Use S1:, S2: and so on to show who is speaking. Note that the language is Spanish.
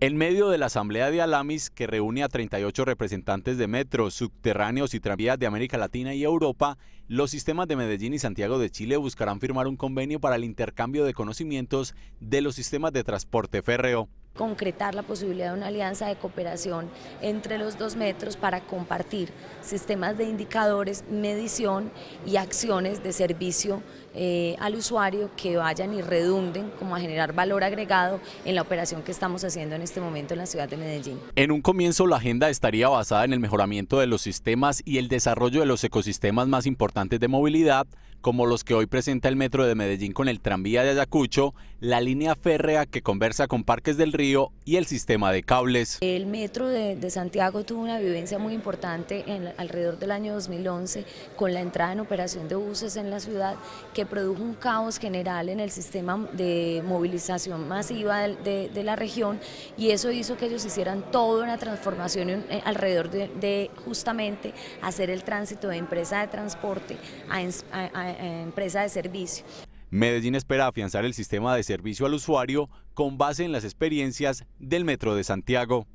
S1: En medio de la Asamblea de Alamis, que reúne a 38 representantes de metros, subterráneos y tranvías de América Latina y Europa, los sistemas de Medellín y Santiago de Chile buscarán firmar un convenio para el intercambio de conocimientos de los sistemas de transporte férreo
S2: concretar la posibilidad de una alianza de cooperación entre los dos metros para compartir sistemas de indicadores, medición y acciones de servicio eh, al usuario que vayan y redunden como a generar valor agregado en la operación que estamos haciendo en este momento en la ciudad de Medellín.
S1: En un comienzo la agenda estaría basada en el mejoramiento de los sistemas y el desarrollo de los ecosistemas más importantes de movilidad, como los que hoy presenta el Metro de Medellín con el tranvía de Ayacucho, la línea férrea que conversa con Parques del Río y el sistema de cables. El
S2: Metro de, Santiago tuvo una vivencia muy importante alrededor del año 2011 con la entrada en operación de buses en la ciudad que produjo un caos general en el sistema de movilización masiva de, la región y eso hizo que ellos hicieran toda una transformación eh, alrededor de, justamente hacer el tránsito de empresa de transporte a eh, empresa de servicio.
S1: Medellín espera afianzar el sistema de servicio al usuario con base en las experiencias del Metro de Santiago.